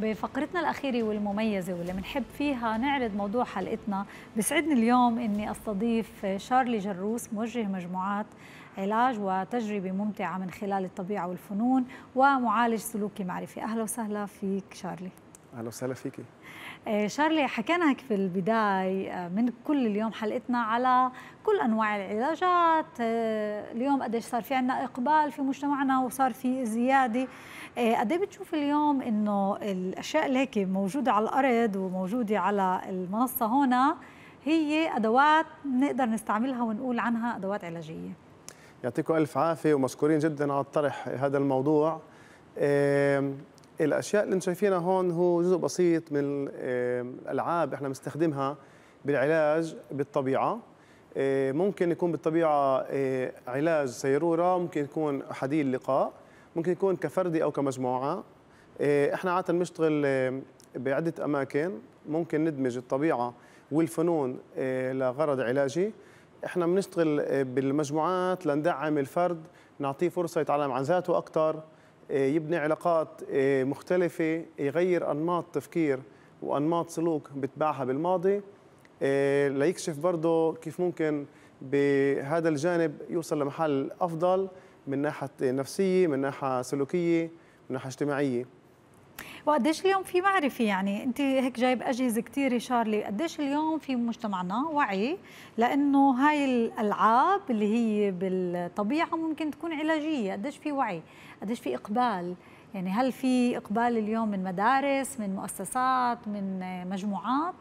بفقرتنا الأخيرة والمميزة واللي منحب فيها نعرض موضوع حلقتنا بسعدني اليوم إني أستضيف شارلي جروس موجه مجموعات علاج وتجربة ممتعة من خلال الطبيعة والفنون ومعالج سلوكي معرفي أهلا وسهلا فيك شارلي اهلا وسهلا فيكي آه، شارلي حكينا هيك في البداية آه، من كل اليوم حلقتنا على كل أنواع العلاجات آه، اليوم قديش صار في عنا إقبال في مجتمعنا وصار في زيادة قد ايه بتشوف اليوم إنه الأشياء اللي هيك موجودة على الأرض وموجودة على المنصة هنا هي أدوات نقدر نستعملها ونقول عنها أدوات علاجية يعطيكم ألف عافية ومشكورين جدا على الطرح هذا الموضوع الاشياء اللي انتم شايفينها هون هو جزء بسيط من الالعاب احنا بنستخدمها بالعلاج بالطبيعه آه، ممكن يكون بالطبيعه آه، علاج سيروره ممكن يكون حديد اللقاء ممكن يكون كفردي او كمجموعه آه، احنا عاده بنشتغل بعده اماكن ممكن ندمج الطبيعه والفنون لغرض علاجي احنا بنشتغل بالمجموعات لندعم الفرد نعطيه فرصه يتعلم عن ذاته اكثر آه، يبني علاقات آه، مختلفة يغير أنماط تفكير وأنماط سلوك بتبعها بالماضي آه، ليكشف برضه كيف ممكن بهذا الجانب يوصل لمحل أفضل من ناحية نفسية من ناحية سلوكية من ناحية اجتماعية وقديش اليوم في معرفه يعني انت هيك جايب اجهزه كثيره شارلي قديش اليوم في مجتمعنا وعي لانه هاي الالعاب اللي هي بالطبيعه ممكن تكون علاجيه قديش في وعي قديش في اقبال يعني هل في اقبال اليوم من مدارس من مؤسسات من مجموعات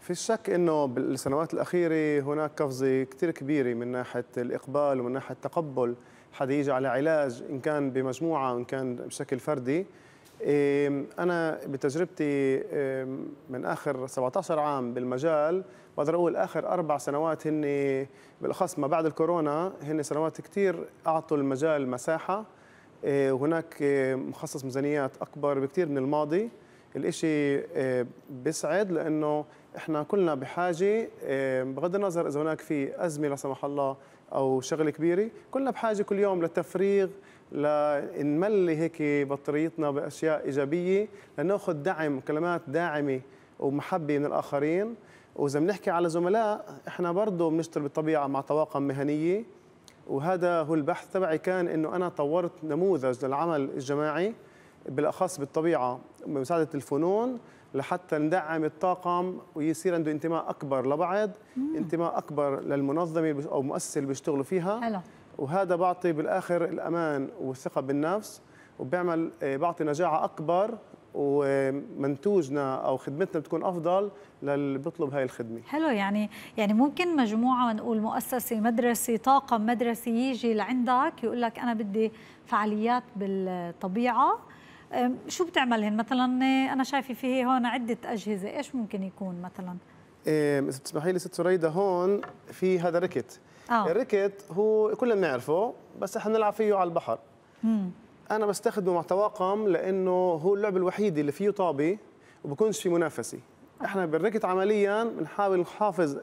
في شك انه بالسنوات الاخيره هناك قفزه كثير كبيره من ناحيه الاقبال ومن ناحيه التقبل حدا يجي على علاج ان كان بمجموعه وان كان بشكل فردي أنا بتجربتي من آخر 17 عام بالمجال بقدر أقول آخر أربع سنوات هن بالأخص ما بعد الكورونا هن سنوات كتير أعطوا المجال مساحة إيه، هناك مخصص ميزانيات أكبر بكتير من الماضي الإشي آه، بيسعد لأنه إحنا كلنا بحاجة آه، بغض النظر إذا هناك في أزمة لا سمح الله أو شغلة كبيرة كلنا بحاجة كل يوم للتفريغ لنملي هيك بطاريتنا بأشياء إيجابية لنأخذ دعم كلمات داعمة ومحبة من الآخرين وإذا بنحكي على زملاء إحنا برضه بنشتغل بالطبيعة مع طواقم مهنية وهذا هو البحث تبعي كان انه انا طورت نموذج للعمل الجماعي بالاخص بالطبيعه بمساعده الفنون لحتى ندعم الطاقم ويصير عنده انتماء اكبر لبعض مم. انتماء اكبر للمنظمه او المؤسسه اللي بيشتغلوا فيها حلو. وهذا بعطي بالاخر الامان والثقه بالنفس وبيعمل آه، بعطي نجاعه اكبر ومنتوجنا او خدمتنا بتكون افضل للي بيطلب هاي الخدمه حلو يعني يعني ممكن مجموعه نقول مؤسسه مدرسه طاقم مدرسي يجي لعندك يقول لك انا بدي فعاليات بالطبيعه شو بتعملهن مثلا انا شايفه في هون عده اجهزه ايش ممكن يكون مثلا اذا بتسمحي لي ست سريده هون في هذا ركت آه. الركت هو كلنا بنعرفه بس احنا بنلعب فيه على البحر مم. انا بستخدمه مع طواقم لانه هو اللعبه الوحيده اللي فيه طابه وبكونش في منافسه آه. احنا بالركت عمليا بنحاول نحافظ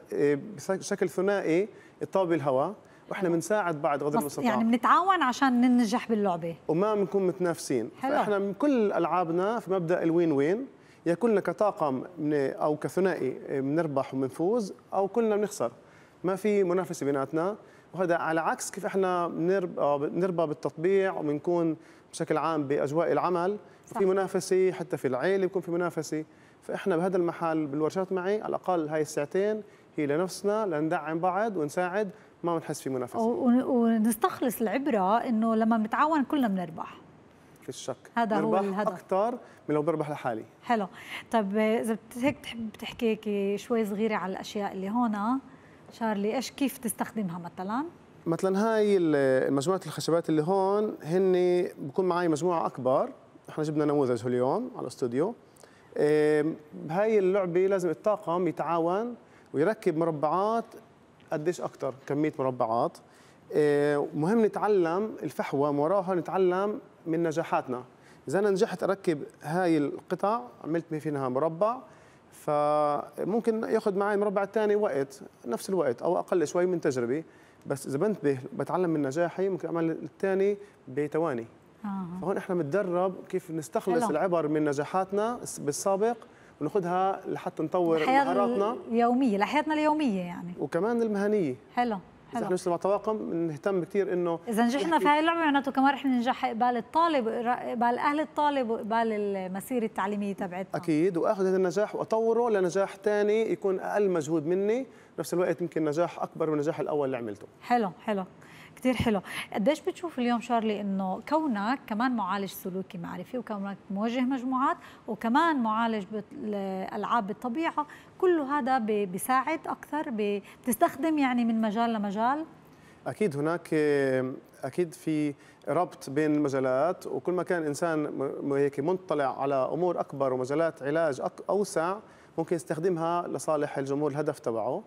بشكل ثنائي الطابه الهواء واحنا بنساعد بعض قدر المستطاع يعني بنتعاون عشان ننجح باللعبه وما بنكون متنافسين حلو. فاحنا من كل العابنا في مبدا الوين وين يا كلنا كطاقم من او كثنائي بنربح وبنفوز او كلنا بنخسر ما في منافسه بيناتنا وهذا على عكس كيف احنا آه، بنربى بالتطبيع وبنكون بشكل عام باجواء العمل صح. في منافسه حتى في العيله بيكون في منافسه فاحنا بهذا المحل بالورشات معي على الاقل هاي الساعتين هي لنفسنا لندعم بعض ونساعد ما بنحس في منافسه ونستخلص العبره انه لما بنتعاون كلنا بنربح في الشك هذا هو الهدف اكثر من لو بربح لحالي حلو طب اذا هيك بتحب تحكي شوي صغيره على الاشياء اللي هون آه؟ شارلي ايش كيف تستخدمها مثلا مثلا هاي المجموعه الخشبات اللي هون هن بكون معي مجموعه اكبر احنا جبنا نموذج اليوم على الاستوديو بهاي اللعبه لازم الطاقم يتعاون ويركب مربعات قديش اكثر كميه مربعات إيه، مهم نتعلم الفحوى وراها نتعلم من نجاحاتنا اذا انا نجحت اركب هاي القطع عملت فيها مربع فممكن ياخذ معي المربع الثاني وقت نفس الوقت او اقل شوي من تجربه بس اذا بنتبه بتعلم من نجاحي ممكن اعمل الثاني بثواني آه. فهون احنا بنتدرب كيف نستخلص العبر من نجاحاتنا بالسابق وناخذها لحتى نطور مهاراتنا اليوميه لحياتنا اليوميه يعني وكمان المهنيه حلو حلو نحن مع طواقم نهتم كثير انه اذا نجحنا يعني في هاي اللعبه معناته كمان رح ننجح قبال الطالب قبال اهل الطالب وقبال المسيره التعليميه تبعتنا اكيد واخذ هذا النجاح واطوره لنجاح ثاني يكون اقل مجهود مني بنفس الوقت يمكن نجاح اكبر من النجاح الاول اللي عملته حلو حلو كثير حلو قديش بتشوف اليوم شارلي انه كونك كمان معالج سلوكي معرفي وكونك موجه مجموعات وكمان معالج الالعاب بالطبيعه كله هذا بيساعد اكثر بتستخدم يعني من مجال لمجال اكيد هناك اكيد في ربط بين المجالات وكل ما كان انسان هيك منطلع على امور اكبر ومجالات علاج اوسع ممكن يستخدمها لصالح الجمهور الهدف تبعه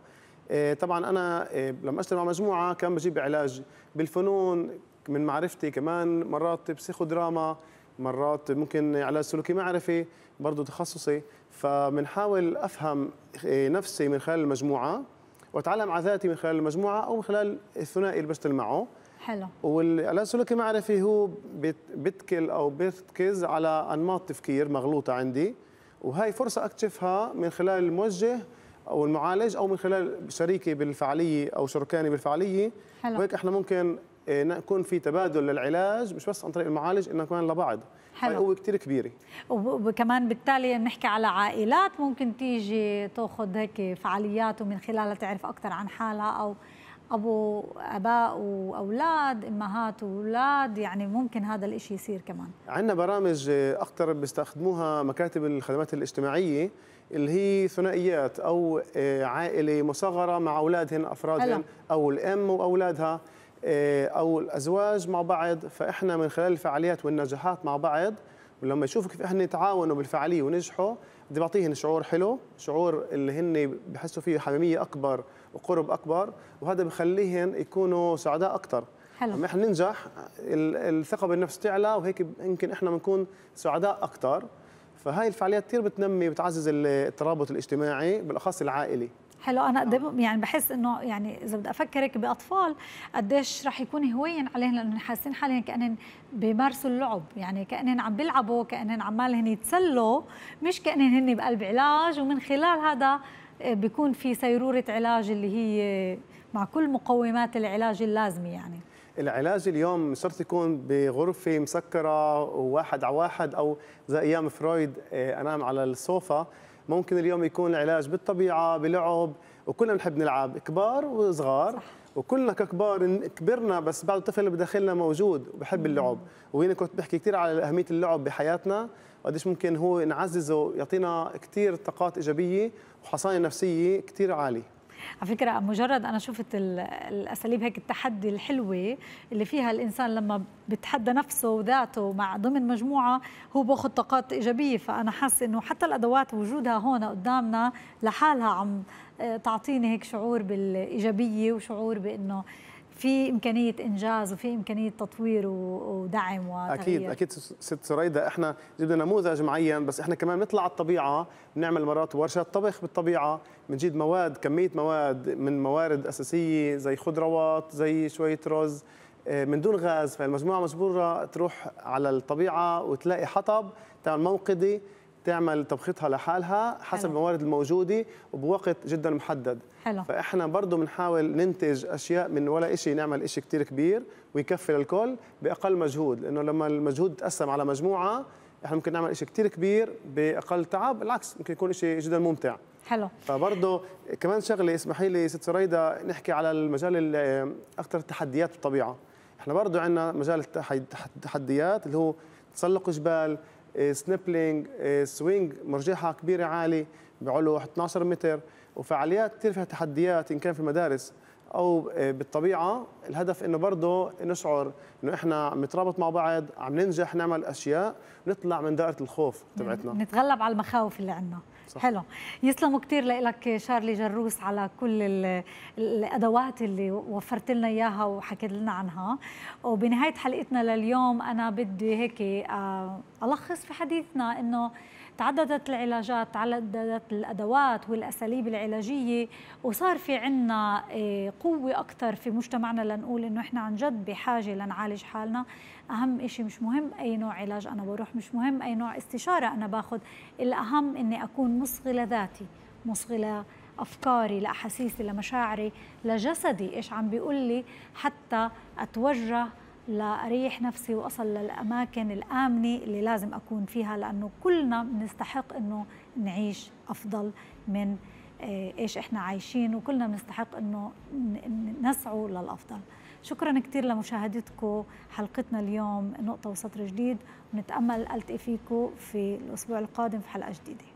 آه، طبعا انا آه، لما اشتغل مع مجموعه كان بجيب علاج بالفنون من معرفتي كمان مرات بسيخودراما مرات ممكن علاج سلوكي معرفي برضه تخصصي فبنحاول افهم آه، نفسي من خلال المجموعه واتعلم على ذاتي من خلال المجموعه او من خلال الثنائي اللي بشتغل معه حلو والعلاج السلوكي المعرفي هو بتكل او بيركز على انماط تفكير مغلوطه عندي وهي فرصه اكتشفها من خلال الموجه او المعالج او من خلال شريكي بالفعاليه او شركاني بالفعاليه حلو. وهيك احنا ممكن آه، نكون في تبادل للعلاج مش بس عن طريق المعالج انما كمان لبعض حلو هو كثير كبيره وكمان بالتالي بنحكي على عائلات ممكن تيجي تاخذ هيك فعاليات ومن خلالها تعرف اكثر عن حالها او ابو اباء واولاد امهات واولاد يعني ممكن هذا الشيء يصير كمان عندنا برامج آه، اكثر بيستخدموها مكاتب الخدمات الاجتماعيه اللي هي ثنائيات او آه، عائله مصغره مع اولادهن افرادهن او الام واولادها آه، او الازواج مع بعض فاحنا من خلال الفعاليات والنجاحات مع بعض ولما يشوفوا كيف احنا تعاونوا بالفعاليه ونجحوا بدي بعطيهم شعور حلو شعور اللي هن بحسوا فيه حميميه اكبر وقرب اكبر وهذا بخليهم يكونوا سعداء اكثر حلو لما احنا ننجح الثقه بالنفس تعلى وهيك يمكن احنا بنكون سعداء اكثر فهاي الفعاليات كثير بتنمي بتعزز الترابط الاجتماعي بالاخص العائلي حلو انا قد إيه يعني بحس انه يعني اذا بدي افكرك باطفال قديش رح يكون هوين عليهم لانهم حاسين حالهم كانهم بيمارسوا اللعب يعني كانهم عم بيلعبوا كانهم عمال يتسلوا مش كانهم هن بقلب علاج ومن خلال هذا آه، بيكون في سيروره علاج اللي هي مع كل مقومات العلاج اللازمه يعني العلاج اليوم شرط يكون بغرفه مسكره وواحد على واحد او زي ايام فرويد آه، انام على الصوفه ممكن اليوم يكون العلاج بالطبيعه بلعب وكلنا بنحب نلعب كبار وصغار صح. وكلنا ككبار كبرنا بس بعد الطفل بداخلنا موجود وبحب اللعب وهنا كنت بحكي كثير على اهميه اللعب بحياتنا وقديش ممكن هو نعززه يعطينا كثير طاقات ايجابيه وحصانه نفسيه كثير عاليه على فكره مجرد انا شفت الاساليب هيك التحدي الحلوه اللي فيها الانسان لما بتحدى نفسه وذاته مع ضمن مجموعه هو باخذ طاقات ايجابيه فانا حاسه انه حتى الادوات وجودها هون قدامنا لحالها عم آه، تعطيني هيك شعور بالايجابيه وشعور بانه في امكانيه انجاز وفي امكانيه تطوير ودعم وتغيير اكيد اكيد ست سريده احنا جبنا نموذج معين بس احنا كمان نطلع على الطبيعه بنعمل مرات ورشات طبخ بالطبيعه بنجيب مواد كميه مواد من موارد اساسيه زي خضروات زي شويه رز آه، من دون غاز فالمجموعه مجبوره تروح على الطبيعه وتلاقي حطب تعمل موقدي تعمل طبختها لحالها حسب حلو. الموارد الموجوده وبوقت جدا محدد حلو. فاحنا برضه بنحاول ننتج اشياء من ولا شيء نعمل شيء كثير كبير ويكفي للكل باقل مجهود لانه لما المجهود تقسم على مجموعه احنا ممكن نعمل شيء كثير كبير باقل تعب بالعكس ممكن يكون شيء جدا ممتع حلو فبرضه كمان شغله اسمحي لي ست فريده نحكي على المجال اكثر التحديات بالطبيعه احنا برضه عندنا مجال التحديات اللي هو تسلق جبال سنبلينج سوينج مرجحه كبيره عالي بعلو 12 متر وفعاليات كثير فيها تحديات ان كان في المدارس او آه، بالطبيعه الهدف انه برضه نشعر انه احنا عم نترابط مع بعض عم ننجح نعمل اشياء نطلع من دائره الخوف تبعتنا نتغلب على المخاوف اللي عندنا صح. حلو يسلموا كثير لك شارلي جروس على كل الادوات اللي وفرت لنا اياها وحكيت لنا عنها وبنهايه حلقتنا لليوم انا بدي هيك آه، الخص في حديثنا انه تعددت العلاجات تعددت الأدوات والأساليب العلاجية وصار في عنا آه، قوة أكثر في مجتمعنا لنقول إنه إحنا عن جد بحاجة لنعالج حالنا أهم شيء مش مهم أي نوع علاج أنا بروح مش مهم أي نوع استشارة أنا باخذ الأهم إني أكون مصغي لذاتي مصغي لافكاري لاحاسيسي لمشاعري لجسدي ايش عم بيقول لي حتى اتوجه لأريح نفسي وأصل للأماكن الآمنة اللي لازم أكون فيها لأنه كلنا بنستحق أنه نعيش أفضل من آه، إيش إحنا عايشين وكلنا بنستحق أنه نسعوا للأفضل شكرا كثير لمشاهدتكم حلقتنا اليوم نقطة وسطر جديد ونتأمل ألتقي فيكم في الأسبوع القادم في حلقة جديدة